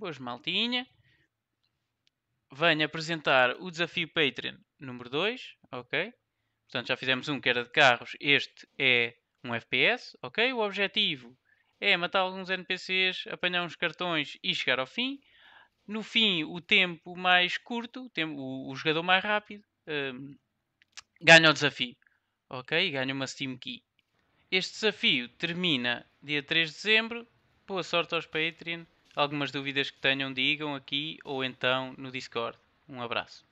Boas, maltinha. Venho apresentar o desafio Patreon número 2, ok? Portanto, já fizemos um que era de carros, este é um FPS, ok? O objetivo é matar alguns NPCs, apanhar uns cartões e chegar ao fim. No fim, o tempo mais curto, o, tempo, o, o jogador mais rápido, um, ganha o desafio, ok? Ganha uma Steam Key. Este desafio termina dia 3 de dezembro. Boa sorte aos Patreon. Algumas dúvidas que tenham, digam aqui ou então no Discord. Um abraço.